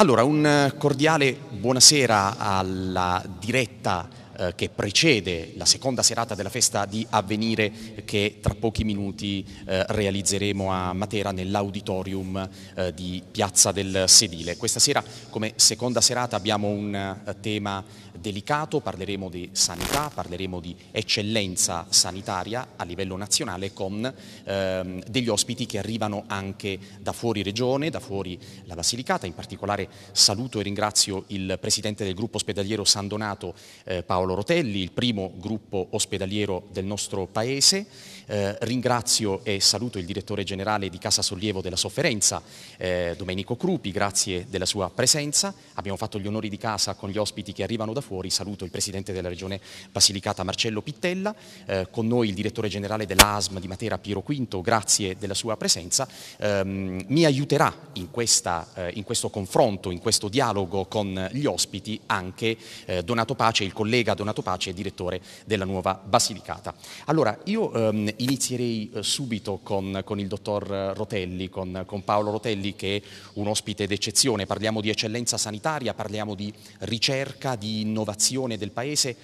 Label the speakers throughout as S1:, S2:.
S1: Allora, un eh, cordiale buonasera alla diretta eh, che precede la seconda serata della festa di avvenire che tra pochi minuti eh, realizzeremo a Matera nell'auditorium eh, di Piazza del Sedile. Questa sera come seconda serata abbiamo un eh, tema delicato, parleremo di sanità, parleremo di eccellenza sanitaria a livello nazionale con ehm, degli ospiti che arrivano anche da fuori regione, da fuori la Basilicata, in particolare saluto e ringrazio il presidente del gruppo ospedaliero San Donato eh, Paolo Paolo Rotelli, il primo gruppo ospedaliero del nostro Paese eh, ringrazio e saluto il direttore generale di Casa Sollievo della Sofferenza, eh, Domenico Crupi, grazie della sua presenza. Abbiamo fatto gli onori di casa con gli ospiti che arrivano da fuori. Saluto il presidente della regione Basilicata Marcello Pittella, eh, con noi il direttore generale dell'ASM di Matera Piero Quinto, grazie della sua presenza. Ehm, mi aiuterà in, questa, eh, in, questo confronto, in questo dialogo con gli ospiti anche eh, Donato Pace, il collega Donato Pace, direttore della nuova Basilicata. Allora, io ehm, inizierei eh, subito con, con, il dottor Rotelli, con, con Paolo Rotelli che è un ospite d'eccezione. Parliamo di eccellenza sanitaria, parliamo di ricerca, di innovazione del Paese.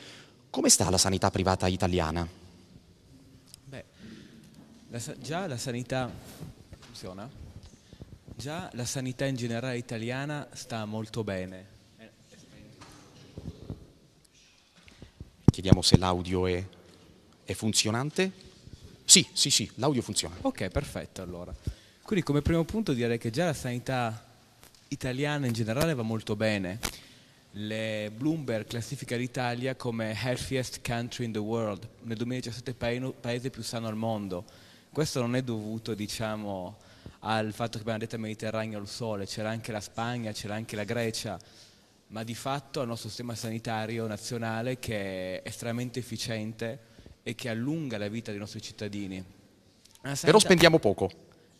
S1: Come sta la sanità privata italiana?
S2: Beh, la, già la sanità funziona. Già la sanità in generale italiana sta molto bene.
S1: Chiediamo se l'audio è, è funzionante. Sì, sì, sì, l'audio funziona.
S2: Ok, perfetto allora. Quindi come primo punto direi che già la sanità italiana in generale va molto bene. Le Bloomberg classifica l'Italia come healthiest country in the world, nel 2017 paese più sano al mondo. Questo non è dovuto, diciamo, al fatto che abbiamo detto Mediterraneo al sole, c'era anche la Spagna, c'era anche la Grecia, ma di fatto al nostro sistema sanitario nazionale che è estremamente efficiente e che allunga la vita dei nostri cittadini. Ah, sanità... Però spendiamo poco.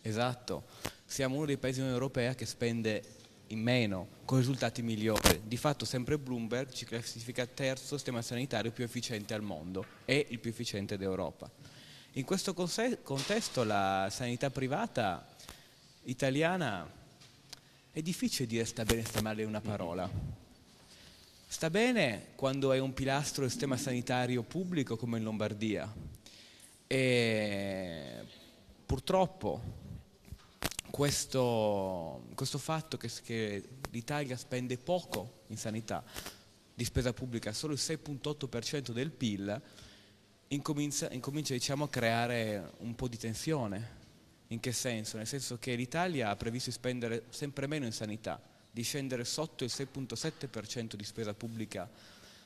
S2: Esatto, siamo uno dei paesi europei che spende in meno, con risultati migliori. Di fatto sempre Bloomberg ci classifica terzo sistema sanitario più efficiente al mondo e il più efficiente d'Europa. In questo contesto la sanità privata italiana è difficile dire sta bene sta male una parola Sta bene quando è un pilastro del sistema sanitario pubblico come in Lombardia. E purtroppo questo, questo fatto che, che l'Italia spende poco in sanità, di spesa pubblica, solo il 6.8% del PIL, incomincia, incomincia diciamo, a creare un po' di tensione. In che senso? Nel senso che l'Italia ha previsto di spendere sempre meno in sanità di scendere sotto il 6.7% di spesa pubblica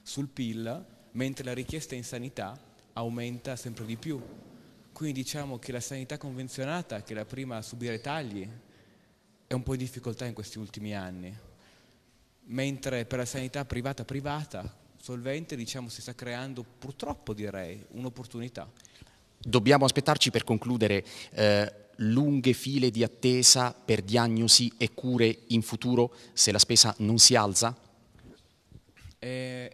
S2: sul PIL, mentre la richiesta in sanità aumenta sempre di più. Quindi diciamo che la sanità convenzionata, che è la prima a subire tagli, è un po' in difficoltà in questi ultimi anni, mentre per la sanità privata privata, solvente, diciamo, si sta creando purtroppo direi un'opportunità.
S1: Dobbiamo aspettarci per concludere. Eh lunghe file di attesa per diagnosi e cure in futuro se la spesa non si alza?
S2: È,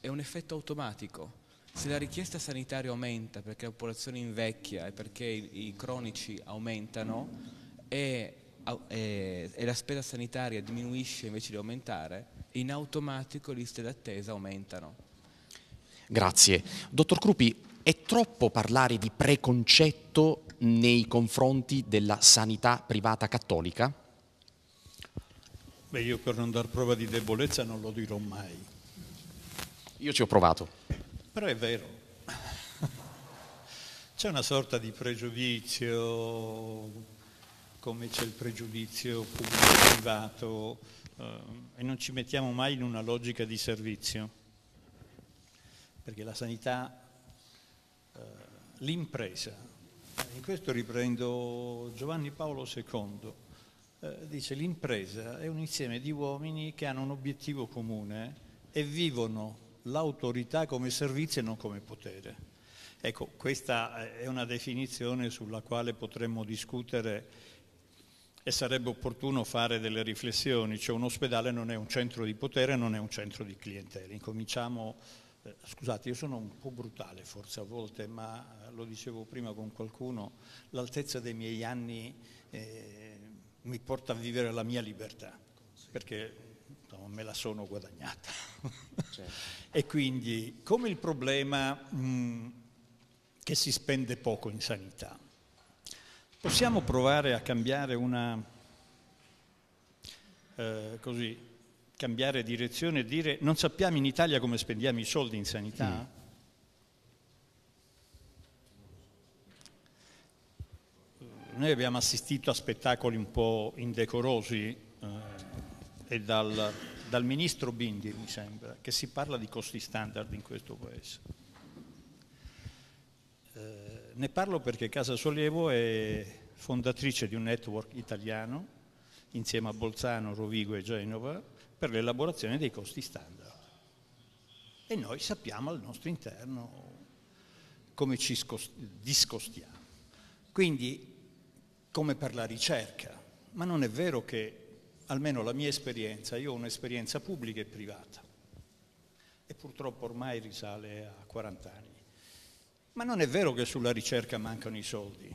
S2: è un effetto automatico. Se la richiesta sanitaria aumenta perché la popolazione invecchia e perché i, i cronici aumentano e, e, e la spesa sanitaria diminuisce invece di aumentare, in automatico le liste d'attesa aumentano.
S1: Grazie. Dottor Crupi, è troppo parlare di preconcetto nei confronti della sanità privata cattolica?
S3: Beh, io per non dar prova di debolezza non lo dirò mai. Io ci ho provato. Però è vero. C'è una sorta di pregiudizio, come c'è il pregiudizio pubblico-privato, eh, e non ci mettiamo mai in una logica di servizio, perché la sanità eh, l'impresa. In questo riprendo Giovanni Paolo II, eh, dice l'impresa è un insieme di uomini che hanno un obiettivo comune e vivono l'autorità come servizio e non come potere. Ecco, questa è una definizione sulla quale potremmo discutere e sarebbe opportuno fare delle riflessioni, cioè un ospedale non è un centro di potere, non è un centro di clientele. Incominciamo eh, scusate, io sono un po' brutale forse a volte, ma eh, lo dicevo prima con qualcuno, l'altezza dei miei anni eh, mi porta a vivere la mia libertà, perché no, me la sono guadagnata. Certo. e quindi come il problema mh, che si spende poco in sanità, possiamo provare a cambiare una, eh, così, cambiare direzione e dire non sappiamo in Italia come spendiamo i soldi in sanità? Mm. Noi abbiamo assistito a spettacoli un po' indecorosi eh, e dal, dal ministro Bindi, mi sembra, che si parla di costi standard in questo Paese. Eh, ne parlo perché Casa Sollievo è fondatrice di un network italiano insieme a Bolzano, Rovigo e Genova, per l'elaborazione dei costi standard. E noi sappiamo al nostro interno come ci discostiamo. Quindi, come per la ricerca, ma non è vero che, almeno la mia esperienza, io ho un'esperienza pubblica e privata, e purtroppo ormai risale a 40 anni. Ma non è vero che sulla ricerca mancano i soldi.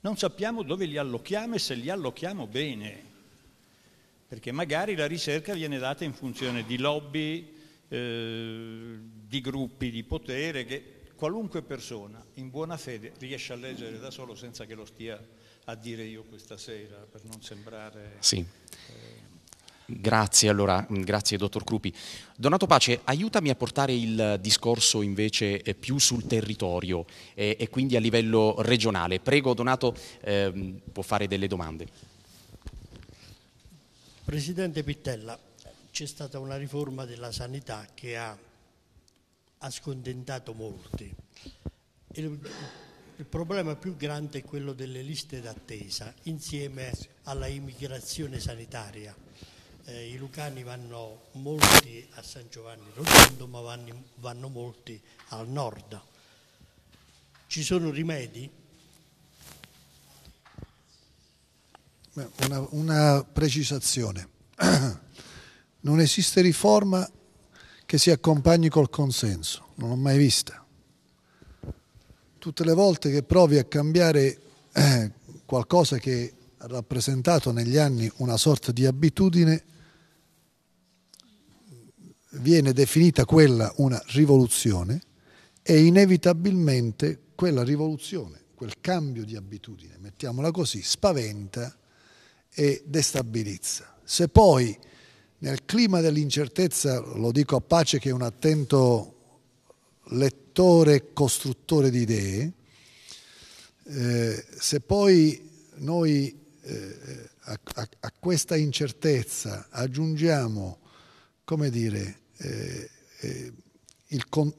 S3: Non sappiamo dove li allochiamo e se li allochiamo bene perché magari la ricerca viene data in funzione di lobby, eh, di gruppi di potere, che qualunque persona in buona fede riesce a leggere da solo senza che lo stia a dire io questa sera, per non sembrare... Sì.
S1: Eh. Grazie allora, grazie dottor Crupi. Donato Pace, aiutami a portare il discorso invece eh, più sul territorio e, e quindi a livello regionale. Prego Donato, eh, può fare delle domande.
S4: Presidente Pittella, c'è stata una riforma della sanità che ha, ha scontentato molti. Il, il, problema più grande è quello delle liste d'attesa insieme alla immigrazione sanitaria. Eh, I lucani vanno molti a San Giovanni Rotondo ma vanno, vanno molti al nord. Ci sono rimedi?
S5: Una, una precisazione. Non esiste riforma che si accompagni col consenso, non l'ho mai vista. Tutte le volte che provi a cambiare eh, qualcosa che ha rappresentato negli anni una sorta di abitudine, viene definita quella una rivoluzione e inevitabilmente quella rivoluzione, quel cambio di abitudine, mettiamola così, spaventa e destabilizza. Se poi nel clima dell'incertezza, lo dico a Pace che è un attento lettore e costruttore di idee, eh, se poi noi eh, a, a, a, questa incertezza aggiungiamo, come dire, eh, eh il, con,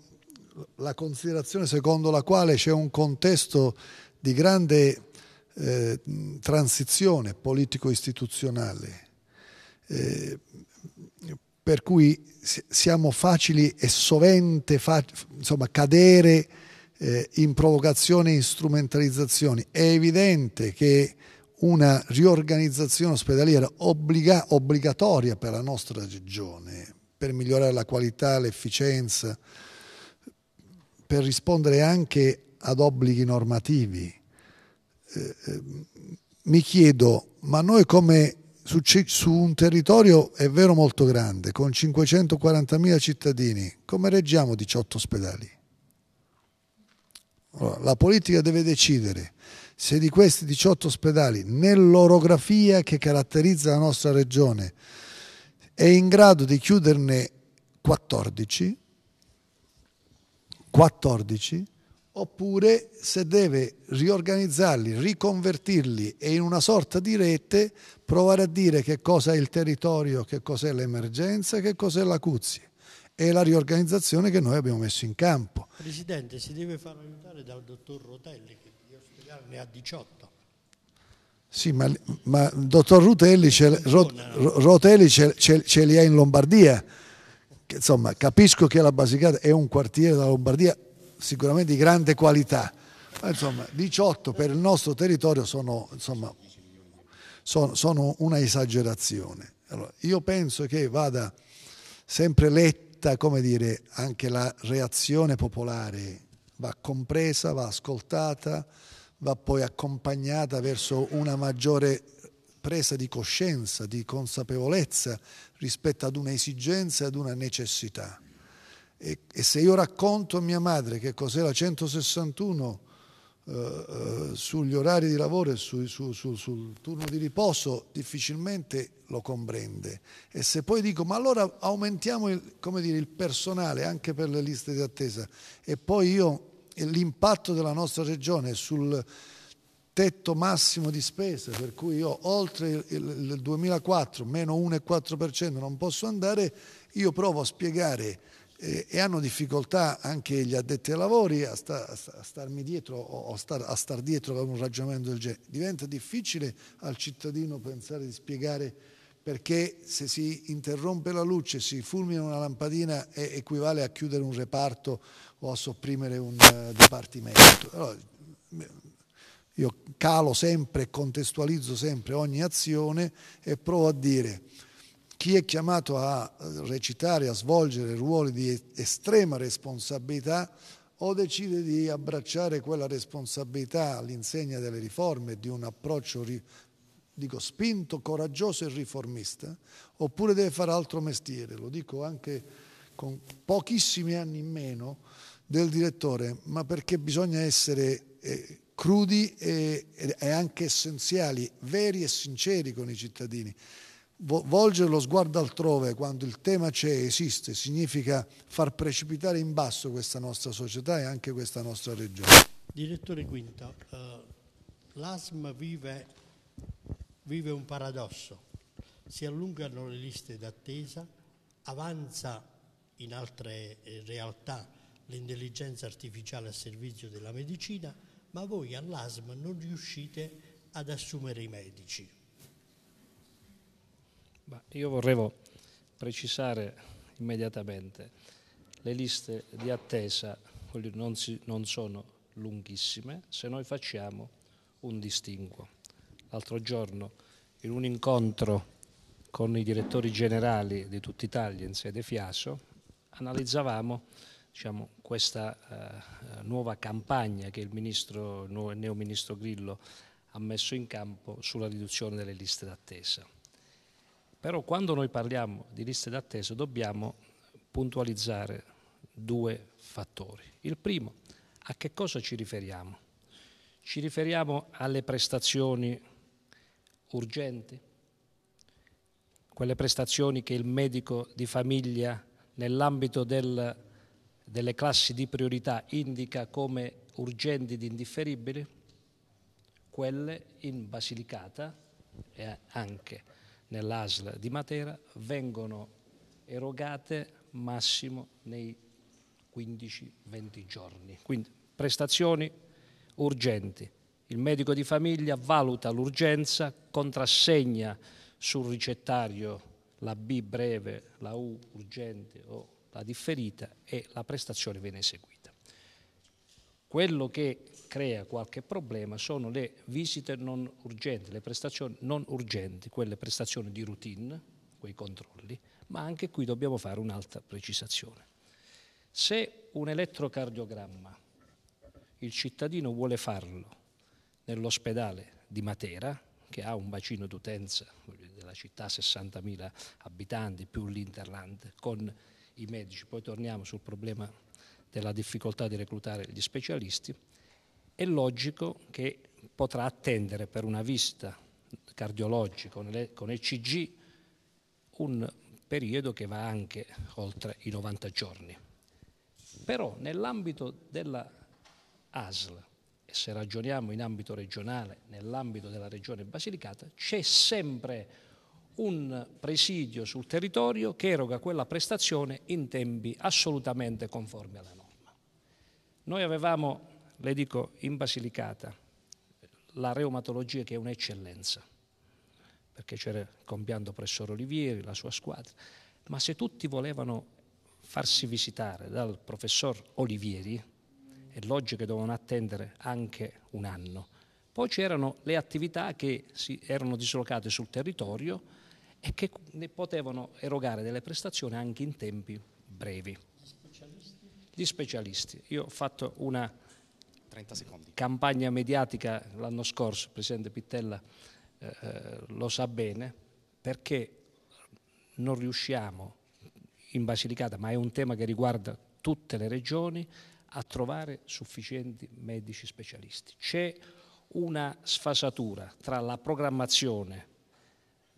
S5: la considerazione secondo la quale c'è un contesto di grande eh, transizione politico-istituzionale, eh, per cui siamo facili e sovente insomma, cadere eh, in provocazioni e strumentalizzazioni. È evidente che una riorganizzazione ospedaliera obbliga obbligatoria per la nostra regione, per migliorare la qualità, l'efficienza, per rispondere anche ad obblighi normativi eh, mi chiedo, ma noi come su, su, un territorio è vero molto grande, con 540.000 cittadini, come reggiamo 18 ospedali? Allora, la politica deve decidere se di questi 18 ospedali, nell'orografia che caratterizza la nostra regione, è in grado di chiuderne 14, 14 oppure se deve riorganizzarli, riconvertirli e in una sorta di rete provare a dire che cosa è il territorio, che cos'è l'emergenza, che cos'è l'acuzia È la riorganizzazione che noi abbiamo messo in campo.
S4: Presidente, si deve far aiutare dal dottor Rotelli, che di ospedale ne ha 18.
S5: Sì, ma, ma il dottor Rotelli ce, Rotelli ce, ce, ce li ha in Lombardia. Che, insomma, capisco che la Basicata è un quartiere della Lombardia sicuramente di grande qualità, insomma 18 per il nostro territorio sono, insomma, sono, sono una esagerazione. Allora, io penso che vada sempre letta, come dire, anche la reazione popolare va compresa, va ascoltata, va poi accompagnata verso una maggiore presa di coscienza, di consapevolezza rispetto ad un'esigenza e ad una necessità. E, e se io racconto a mia madre che cos'è la 161 eh, eh, sugli orari di lavoro e su, su, su, sul turno di riposo, difficilmente lo comprende. E se poi dico, ma allora aumentiamo il, dire, il personale anche per le liste di attesa, e poi io l'impatto della nostra regione sul tetto massimo di spese, per cui io oltre il, il 2004, meno 1,4% non posso andare, io provo a spiegare eh, e hanno difficoltà anche gli addetti ai lavori a, sta, a starmi dietro o a star, a star dietro ad un ragionamento del genere. Diventa difficile al cittadino pensare di spiegare perché se si interrompe la luce, si fulmina una lampadina equivale a chiudere un reparto o a sopprimere un uh, dipartimento. Allora, io calo sempre, contestualizzo sempre ogni azione e provo a dire chi è chiamato a eh, recitare, a svolgere ruoli di estrema responsabilità, o decide di abbracciare quella responsabilità all'insegna delle riforme, di un approccio dico, spinto, coraggioso e riformista, oppure deve fare altro mestiere, lo dico anche con pochissimi anni in meno del direttore, ma perché bisogna essere eh, crudi e, e anche essenziali, veri e sinceri con i cittadini. Volgere lo sguardo altrove quando il tema c'è, esiste, significa far precipitare in basso questa nostra società e anche questa nostra regione.
S4: Direttore Quinto, eh, l'ASM vive, vive un paradosso. Si allungano le liste d'attesa, avanza in altre eh, realtà l'intelligenza artificiale a servizio della medicina, ma voi all'ASM non riuscite ad assumere i medici
S6: io vorrei precisare immediatamente, le liste di attesa non, si, non sono lunghissime se noi facciamo un distinguo. L'altro giorno in un incontro con i direttori generali di tutta Italia in sede Fiaso analizzavamo diciamo, questa eh, nuova campagna che il, ministro, il neo ministro Grillo ha messo in campo sulla riduzione delle liste d'attesa. Però quando noi parliamo di liste d'attesa dobbiamo puntualizzare due fattori. Il primo, a che cosa ci riferiamo? Ci riferiamo alle prestazioni urgenti, quelle prestazioni che il medico di famiglia nell'ambito del, delle classi di priorità indica come urgenti ed indifferibili, quelle in Basilicata e anche nell'ASL di Matera vengono erogate massimo nei 15-20 giorni. Quindi prestazioni urgenti. Il medico di famiglia valuta l'urgenza, contrassegna sul ricettario la B breve, la U urgente o la differita e la prestazione viene eseguita. Quello che crea qualche problema sono le visite non urgenti, le prestazioni non urgenti, quelle prestazioni di routine, quei controlli, ma anche qui dobbiamo fare un'altra precisazione. Se un elettrocardiogramma il cittadino vuole farlo nell'ospedale di Matera, che ha un bacino d'utenza della città 60.000 abitanti più l'interland con i medici, poi torniamo sul problema della difficoltà di reclutare gli specialisti, è logico che potrà attendere per una visita cardiologica con ECG un periodo che va anche oltre i 90 giorni. Però nell'ambito della ASL, e se ragioniamo in ambito regionale, nell'ambito della regione Basilicata, c'è sempre un presidio sul territorio che eroga quella prestazione in tempi assolutamente conformi alla norma. Noi avevamo, le dico, in Basilicata la reumatologia che è un'eccellenza, perché c'era il professor Olivieri, la sua squadra, ma se tutti volevano farsi visitare dal professor Olivieri, è logico che dovevano attendere anche un anno. Poi c'erano le attività che si erano dislocate sul territorio e che ne potevano erogare delle prestazioni anche in tempi brevi gli specialisti. Io ho fatto una campagna mediatica l'anno scorso, il Presidente Pittella eh, eh, lo sa bene, perché non riusciamo in Basilicata, ma è un tema che riguarda tutte le regioni, a trovare sufficienti medici specialisti. C'è una sfasatura tra la programmazione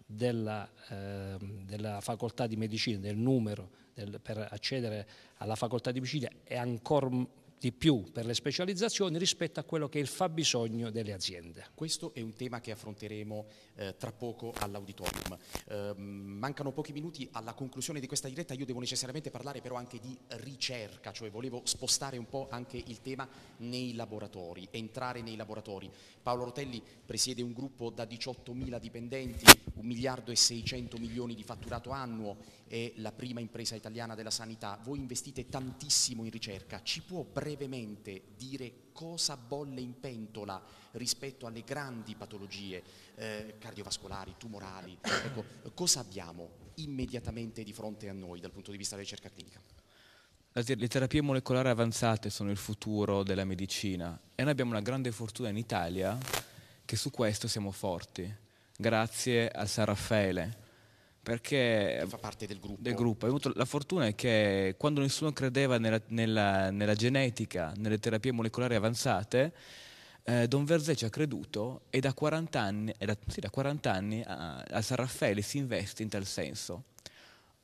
S6: della, eh, della facoltà di medicina, del numero nel, per accedere alla facoltà di medicina e ancora
S1: di più per le specializzazioni rispetto a quello che è il fabbisogno delle aziende. Questo è un tema che affronteremo eh, tra poco all'auditorium. Eh, mancano pochi minuti alla conclusione di questa diretta, io devo necessariamente parlare però anche di ricerca, cioè volevo spostare un po' anche il tema nei laboratori, entrare nei laboratori. Paolo Rotelli presiede un gruppo da 18.000 dipendenti, 1 miliardo e 600 milioni di fatturato annuo, è la prima impresa italiana della sanità, voi investite tantissimo in ricerca, ci può brevemente dire cosa bolle in pentola rispetto alle grandi patologie eh, cardiovascolari, tumorali? Ecco, cosa abbiamo immediatamente di fronte a noi dal punto di vista della ricerca clinica?
S2: Le terapie molecolari avanzate sono il futuro della medicina e noi abbiamo una grande fortuna in Italia che su questo siamo forti, grazie al San Raffaele perché fa parte del gruppo. Del gruppo. la fortuna è che quando nessuno credeva nella, nella, nella genetica, nelle terapie molecolari avanzate, eh, Don Verzè ci ha creduto e da 40 anni, eh, da, sì, da 40 anni a, a, San Raffaele si investe in tal senso.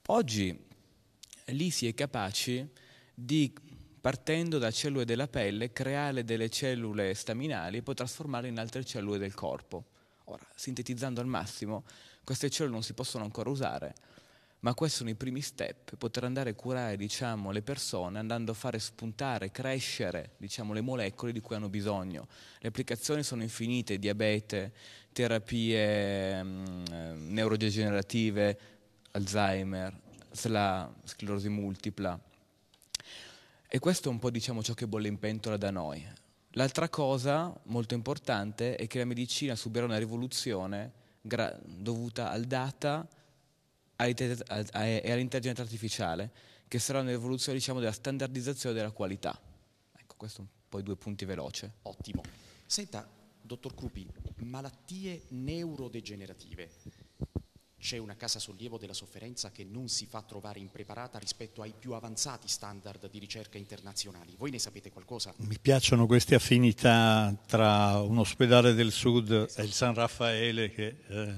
S2: Oggi lì si è capaci di, partendo da cellule della pelle, creare delle cellule staminali e poi trasformarle in altre cellule del corpo. Ora, sintetizzando al massimo, queste cellule non si possono ancora usare, ma questi sono i primi step, poter andare a curare diciamo, le persone andando a fare spuntare, crescere diciamo, le molecole di cui hanno bisogno. Le applicazioni sono infinite, diabete, terapie mh, mm, neurodegenerative, Alzheimer, SLA, sclerosi multipla. E questo è un po' diciamo, ciò che bolle in pentola da noi. L'altra cosa molto importante è che la medicina subirà una rivoluzione gra- dovuta al data e all'intelligenza artificiale, che sarà un'evoluzione diciamo, della standardizzazione della qualità.
S1: Ecco, questo poi due punti veloce. Ottimo. Senta, dottor Crupi, malattie neurodegenerative c'è una casa sollievo della sofferenza che non si fa trovare impreparata rispetto ai più avanzati standard di ricerca internazionali. Voi ne sapete qualcosa? Mi
S3: piacciono queste affinità tra un ospedale del Sud esatto. e il San Raffaele. Che, eh...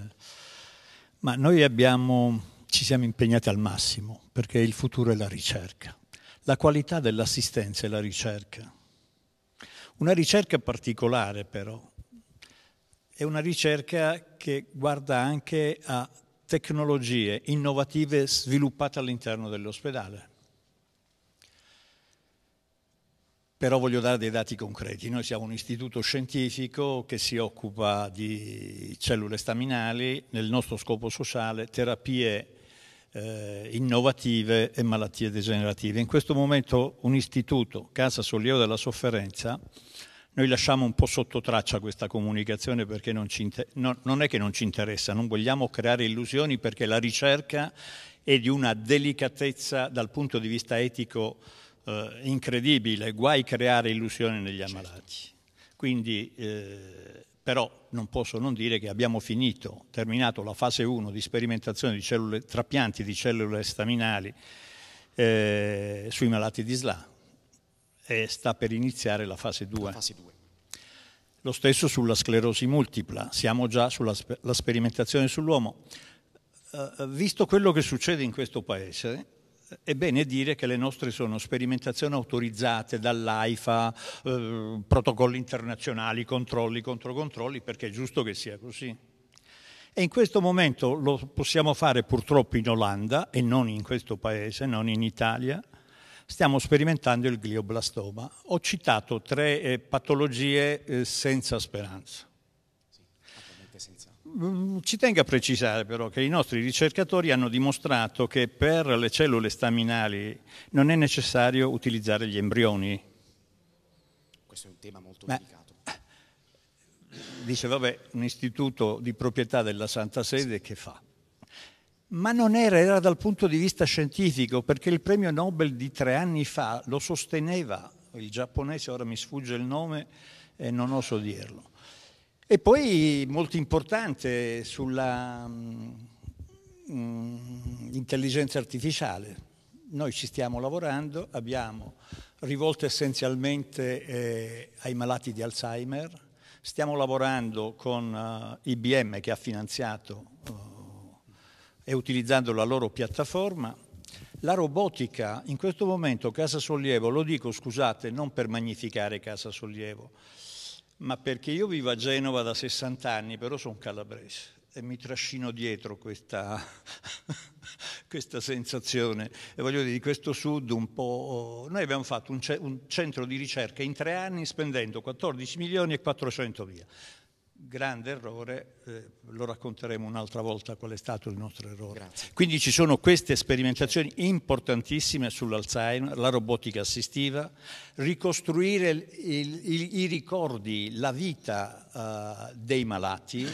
S3: Ma noi abbiamo, ci siamo impegnati al massimo perché il futuro è la ricerca. La qualità dell'assistenza è la ricerca. Una ricerca particolare però, è una ricerca che guarda anche a tecnologie innovative sviluppate all'interno dell'ospedale. Però voglio dare dei dati concreti. Noi siamo un istituto scientifico che si occupa di cellule staminali, nel nostro scopo sociale, terapie eh, innovative e malattie degenerative. In questo momento un istituto, Casa Sollievo della Sofferenza, noi lasciamo un po' sotto traccia questa comunicazione perché non, inter- no, non è che non ci interessa, non vogliamo creare illusioni perché la ricerca è di una delicatezza dal punto di vista etico eh, incredibile, guai creare illusioni negli certo. ammalati. Quindi, eh, però non posso non dire che abbiamo finito, terminato la fase 1 di sperimentazione di cellule, trapianti di cellule staminali eh, sui malati di SLA e sta per iniziare la fase 2. La fase 2. Lo stesso sulla sclerosi multipla, siamo già sulla sperimentazione sull'uomo. Uh, visto quello che succede in questo paese, eh, è bene dire che le nostre sono sperimentazioni autorizzate dall'AIFA, eh, protocolli internazionali, controlli, controcontrolli, perché è giusto che sia così. E in questo momento lo possiamo fare purtroppo in Olanda e non in questo paese, non in Italia, stiamo sperimentando il glioblastoma. Ho citato tre eh, patologie eh, senza speranza. Mm, ci tengo a precisare però che i nostri ricercatori hanno dimostrato che per le cellule staminali non è necessario utilizzare gli embrioni.
S1: Questo è un tema molto Beh, delicato
S3: dice vabbè un istituto di proprietà della Santa Sede che fa? ma non era, era dal punto di vista scientifico, perché il premio Nobel di tre anni fa lo sosteneva il giapponese, ora mi sfugge il nome e non oso dirlo. E poi molto importante sulla mh, mm, intelligenza artificiale. Noi ci stiamo lavorando, abbiamo rivolto essenzialmente eh, ai malati di Alzheimer, stiamo lavorando con eh, IBM che ha finanziato eh, e utilizzando la loro piattaforma. La robotica, in questo momento Casa Sollievo, lo dico scusate, non per magnificare Casa Sollievo, ma perché io vivo a Genova da 60 anni, però sono calabrese e mi trascino dietro questa, questa sensazione. E voglio dire, di questo sud un po'... Noi abbiamo fatto un, un centro di ricerca in tre anni spendendo 14 milioni e 400 mila grande errore, eh, lo racconteremo un'altra volta qual è stato il nostro errore. Grazie. Quindi ci sono queste sperimentazioni importantissime sull'Alzheimer, la robotica assistiva, ricostruire il, il, i ricordi, la vita uh, dei malati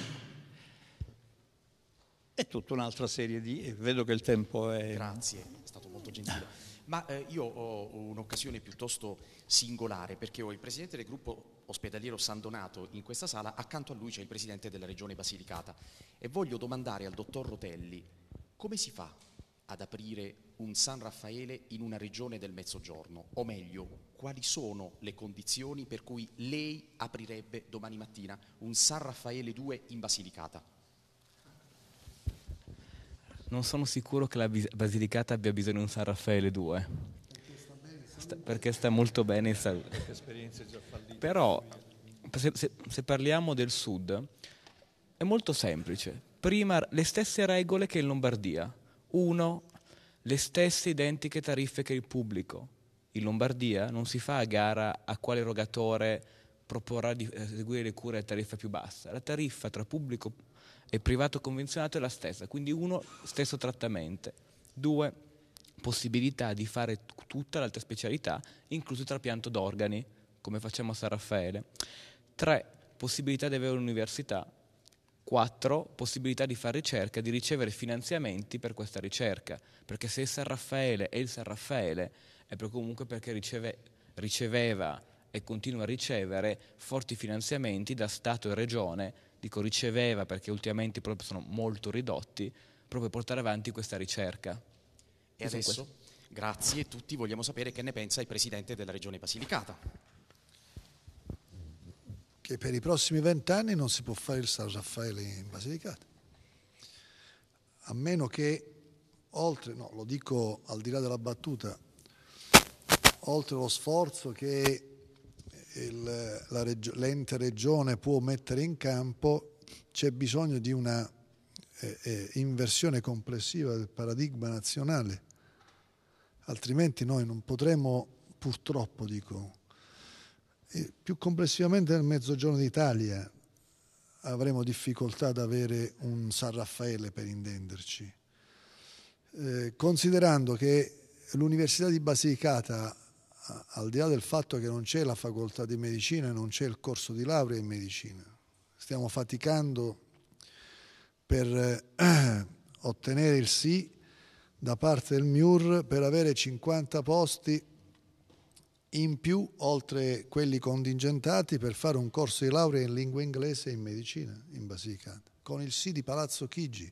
S3: e tutta un'altra serie di... vedo che il tempo è...
S1: Grazie, è stato molto gentile. Ma eh, io ho un'occasione piuttosto singolare perché ho il presidente del gruppo ospedaliero San Donato in questa sala, accanto a lui c'è il presidente della regione Basilicata e voglio domandare al dottor Rotelli come si fa ad aprire un San Raffaele in una regione del Mezzogiorno, o meglio, quali sono le condizioni per cui lei aprirebbe domani mattina un San Raffaele 2 in Basilicata?
S2: non sono sicuro che la Basilicata abbia bisogno di un San Raffaele 2. Perché sta, molto bene in salute. Però se, se, se parliamo del sud, è molto semplice. Prima le stesse regole che in Lombardia. Uno, le stesse identiche tariffe che il pubblico. In Lombardia non si fa a gara a quale erogatore proporrà di eh, eseguire le cure a tariffa più bassa. La tariffa tra pubblico e e privato convenzionato è la stessa, quindi uno stesso trattamento, due possibilità di fare tutta l'altra specialità, incluso il trapianto d'organi, come facciamo a San Raffaele, tre possibilità di avere un'università, quattro possibilità di fare ricerca, di ricevere finanziamenti per questa ricerca, perché se il San Raffaele è il San Raffaele, è comunque perché riceve, riceveva e continua a ricevere forti finanziamenti da Stato e Regione dico riceveva perché ultimamente proprio sono molto ridotti, proprio portare avanti questa ricerca.
S1: E adesso, grazie, a tutti vogliamo sapere che ne pensa il Presidente della Regione Basilicata.
S5: Che per i prossimi vent'anni non si può fare il San Raffaele in Basilicata, a meno che, oltre, no, lo dico al di là della battuta, oltre lo sforzo che l'ente regione può mettere in campo, c'è bisogno di una eh, eh, inversione complessiva del paradigma nazionale, altrimenti noi non potremo, purtroppo dico, più complessivamente nel mezzogiorno d'Italia avremo difficoltà ad avere un San Raffaele per intenderci. Eh, considerando che l'Università di Basilicata al di là del fatto che non c'è la facoltà di medicina, non c'è il corso di laurea in medicina, stiamo faticando per eh, ottenere il sì da parte del MIUR per avere 50 posti in più oltre quelli contingentati per fare un corso di laurea in lingua inglese e in medicina in Basilicata, con il sì di Palazzo Chigi,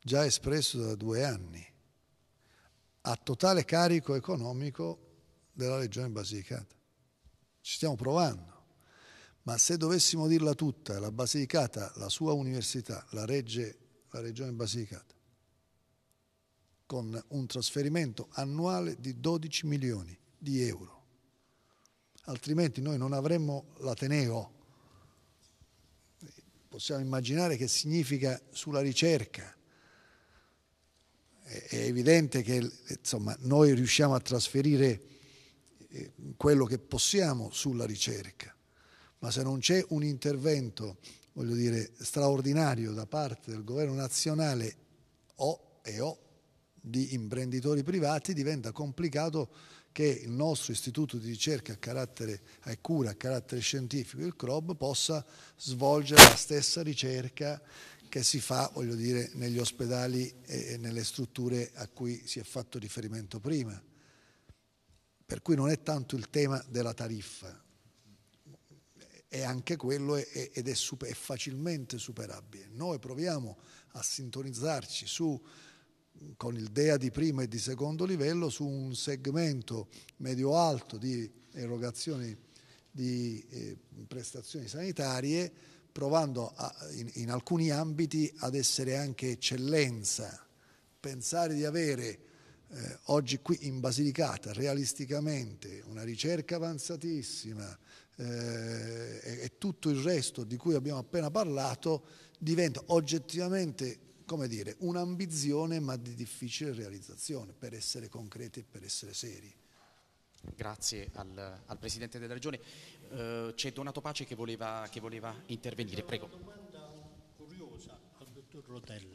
S5: già espresso da due anni, a totale carico economico della Regione Basilicata. Ci stiamo provando. Ma se dovessimo dirla tutta, la Basilicata, la sua università, la regge la Regione Basilicata, con un trasferimento annuale di 12 milioni di euro. Altrimenti noi non avremmo l'Ateneo. Possiamo immaginare che significa sulla ricerca. È evidente che insomma, noi riusciamo a trasferire quello che possiamo sulla ricerca, ma se non c'è un intervento, voglio dire, straordinario da parte del governo nazionale o e o di imprenditori privati, diventa complicato che il nostro istituto di ricerca e cura a carattere scientifico, il CROB, possa svolgere la stessa ricerca che si fa, voglio dire, negli ospedali e nelle strutture a cui si è fatto riferimento prima per cui non è tanto il tema della tariffa, è anche quello ed è, super, è facilmente superabile. Noi proviamo a sintonizzarci su, con il DEA di primo e di secondo livello su un segmento medio-alto di erogazioni di eh, prestazioni sanitarie, provando a, in, in alcuni ambiti ad essere anche eccellenza. Pensare di avere eh, oggi qui in Basilicata realisticamente una ricerca avanzatissima eh, e, tutto il resto di cui abbiamo appena parlato diventa oggettivamente come dire, un'ambizione ma di difficile realizzazione per essere concreti e per essere seri.
S1: Grazie al, al Presidente della Regione. Eh, c'è Donato Pace che voleva, che voleva intervenire, prego. Una
S4: domanda curiosa al Dottor Rotelli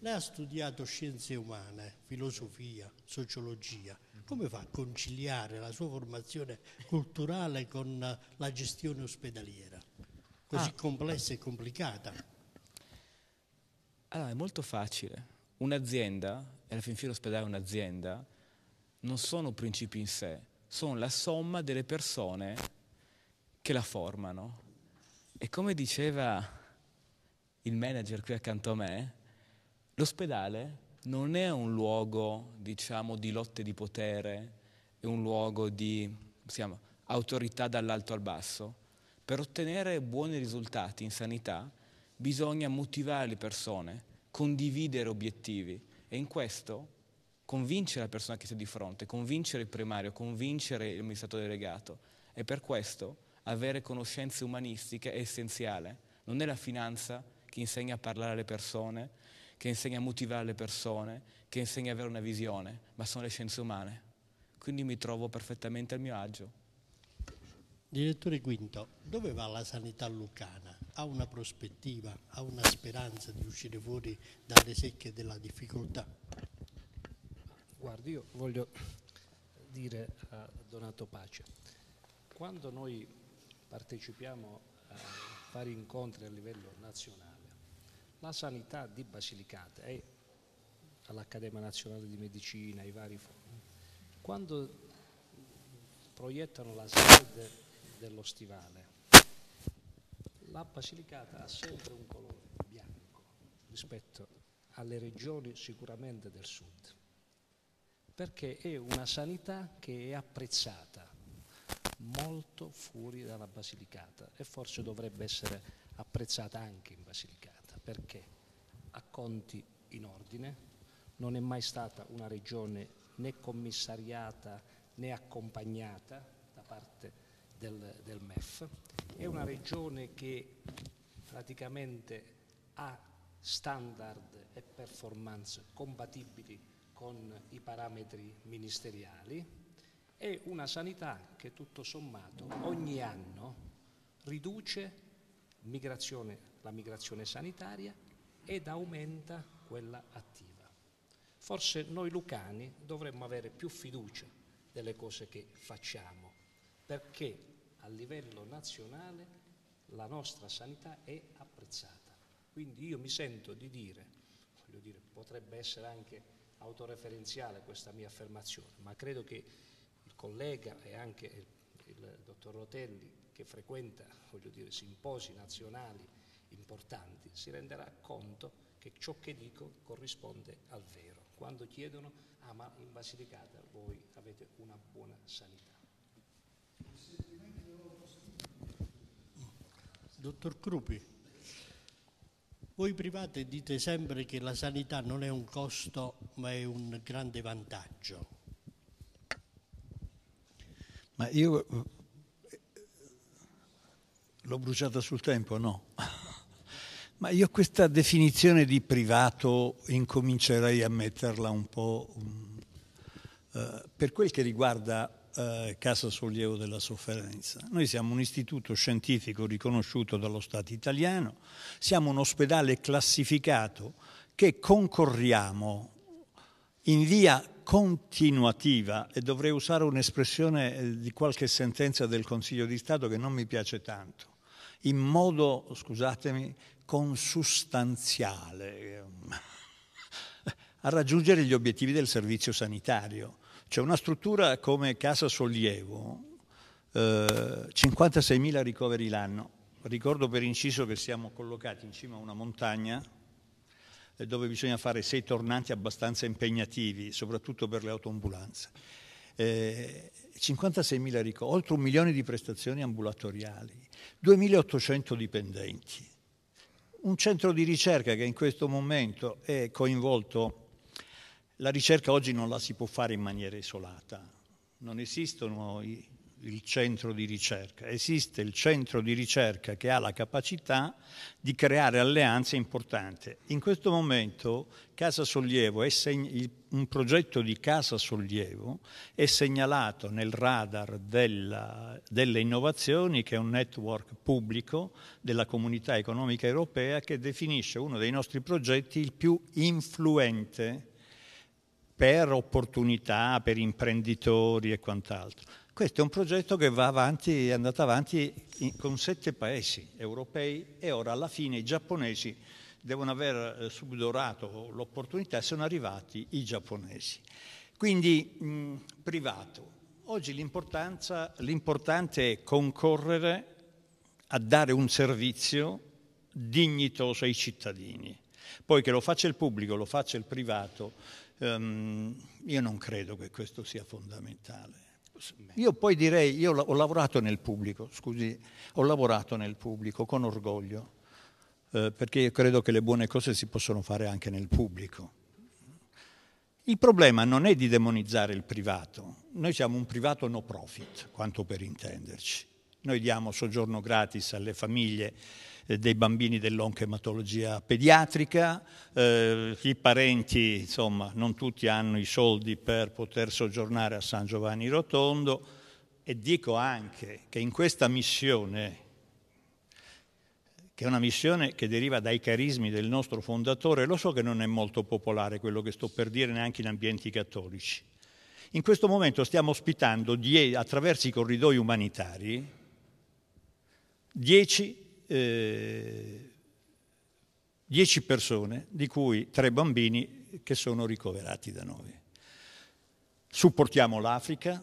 S4: lei ha studiato scienze umane, filosofia, sociologia. Come fa a conciliare la sua formazione culturale con la gestione ospedaliera, così ah. complessa e complicata?
S2: Allora, è molto facile. Un'azienda, e alla fin fine l'ospedale è un'azienda, non sono principi in sé, sono la somma delle persone che la formano. E come diceva il manager qui accanto a me, L'ospedale non è un luogo, diciamo, di lotte di potere, è un luogo di diciamo, autorità dall'alto al basso. Per ottenere buoni risultati in sanità bisogna motivare le persone, condividere obiettivi e in questo convincere la persona che sei di fronte, convincere il primario, convincere il amministratore delegato. E per questo avere conoscenze umanistiche è essenziale. Non è la finanza che insegna a parlare alle persone, che insegna a motivare le persone, che insegna ad avere una visione, ma sono le scienze umane. Quindi mi trovo perfettamente al mio agio.
S4: Direttore Quinto, dove va la sanità lucana? Ha una prospettiva, ha una speranza di uscire fuori dalle secche della difficoltà?
S6: Guardi, io voglio dire a Donato Pace, quando noi partecipiamo a fare incontri a livello nazionale, la sanità di Basilicata è all'Accademia Nazionale di Medicina, i vari fondi, quando proiettano la sede dello stivale, la Basilicata ha sempre un colore bianco rispetto alle regioni sicuramente del sud, perché è una sanità che è apprezzata molto fuori dalla Basilicata e forse dovrebbe essere apprezzata anche in Basilicata perché a conti in ordine non è mai stata una regione né commissariata né accompagnata da parte del, del MEF, è una regione che praticamente ha standard e performance compatibili con i parametri ministeriali e una sanità che tutto sommato ogni anno riduce migrazione, la migrazione sanitaria ed aumenta quella attiva. Forse noi lucani dovremmo avere più fiducia delle cose che facciamo, perché a livello nazionale la nostra sanità è apprezzata. Quindi io mi sento di dire, voglio dire, potrebbe essere anche autoreferenziale questa mia affermazione, ma credo che il collega e anche il, il dottor Rotelli che frequenta dire, simposi nazionali importanti, si renderà conto che ciò che dico corrisponde al vero. Quando chiedono, ah ma in Basilicata voi avete una buona sanità.
S4: Dottor Krupi, voi private dite sempre che la sanità non è un costo ma è un grande vantaggio.
S3: Ma io L'ho bruciata sul tempo, no? Ma io questa definizione di privato incomincerei a metterla un po'... Um, uh, per quel che riguarda eh, Casa Sollievo della Sofferenza. Noi siamo un istituto scientifico riconosciuto dallo Stato italiano, siamo un ospedale classificato che concorriamo in via continuativa e dovrei usare un'espressione eh, di qualche sentenza del Consiglio di Stato che non mi piace tanto in modo, scusatemi, consustanziale ehm, a raggiungere gli obiettivi del servizio sanitario. C'è una struttura come Casa Sollievo, eh, 56.000 ricoveri l'anno. Ricordo per inciso che siamo collocati in cima a una montagna eh, dove bisogna fare sei tornanti abbastanza impegnativi, soprattutto per le autoambulanze. Eh, 56.000 ricorsi, oltre un milione di prestazioni ambulatoriali, 2.800 dipendenti. Un centro di ricerca che in questo momento è coinvolto, la ricerca oggi non la si può fare in maniera isolata, non esistono i, il centro di ricerca, esiste il centro di ricerca che ha la capacità di creare alleanze importanti. In questo momento Casa Sollievo seg- un progetto di Casa Sollievo è segnalato nel radar della, delle innovazioni che è un network pubblico della comunità economica europea che definisce uno dei nostri progetti il più influente per opportunità, per imprenditori e quant'altro. Questo è un progetto che avanti, è andato avanti in, con sette paesi europei e ora alla fine i giapponesi devono aver eh, subdorato l'opportunità e sono arrivati i giapponesi. Quindi mh, privato. Oggi l'importante è concorrere a dare un servizio dignitoso ai cittadini. Poi che lo faccia il pubblico, lo faccia il privato, Um, io non credo che questo sia fondamentale. Io poi direi, io ho lavorato nel pubblico, scusi, ho lavorato nel pubblico con orgoglio, eh, perché io credo che le buone cose si possono fare anche nel pubblico. Il problema non è di demonizzare il privato, noi siamo un privato no profit, quanto per intenderci. Noi diamo soggiorno gratis alle famiglie eh, dei bambini dell'onchematologia pediatrica, eh, i parenti, insomma, non tutti hanno i soldi per poter soggiornare a San Giovanni Rotondo e dico anche che in questa missione che è una missione che deriva dai carismi del nostro fondatore, lo so che non è molto popolare quello che sto per dire neanche in ambienti cattolici. In questo momento stiamo ospitando, attraverso i corridoi umanitari, dieci eh, 10 persone, di cui 3 bambini che sono ricoverati da noi. Supportiamo l'Africa,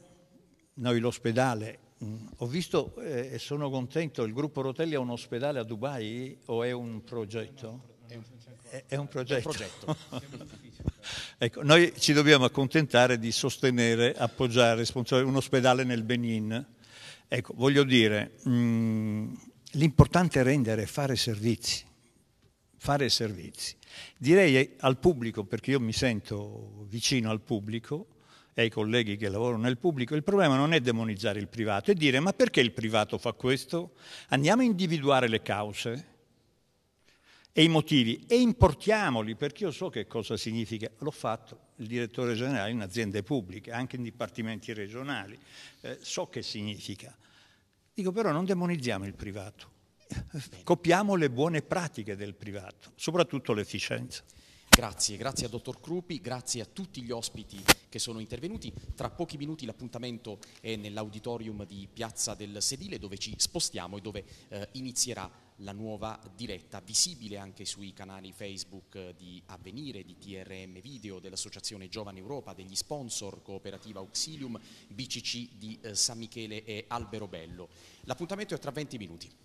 S3: noi l'ospedale, mm, ho visto eh, e eh, sono contento, il gruppo Rotelli ha un ospedale a Dubai o è un progetto? È un, è, è un progetto. È un progetto. ecco, noi ci dobbiamo accontentare di sostenere, appoggiare, sponsorizzare un ospedale nel Benin. Ecco, voglio dire... Mh, mm, l'importante è rendere, fare servizi, fare servizi. Direi al pubblico, perché io mi sento vicino al pubblico e ai colleghi che lavorano nel pubblico, il problema non è demonizzare il privato, è dire ma perché il privato fa questo? Andiamo a individuare le cause e i motivi e importiamoli, perché io so che cosa significa, l'ho fatto, il direttore generale in aziende pubbliche, anche in dipartimenti regionali, eh, so che significa. Dico però non demonizziamo il privato, eh, copiamo le buone pratiche del
S1: privato, soprattutto l'efficienza. Grazie, grazie a dottor Crupi, grazie a tutti gli ospiti che sono intervenuti. Tra pochi minuti l'appuntamento è nell'auditorium di Piazza del Sedile dove ci spostiamo e dove eh, inizierà la nuova diretta, visibile anche sui canali Facebook di Avvenire, di TRM Video, dell'Associazione Giovane Europa, degli sponsor Cooperativa Auxilium, BCC di eh, San Michele e Alberobello. L'appuntamento è tra 20 minuti.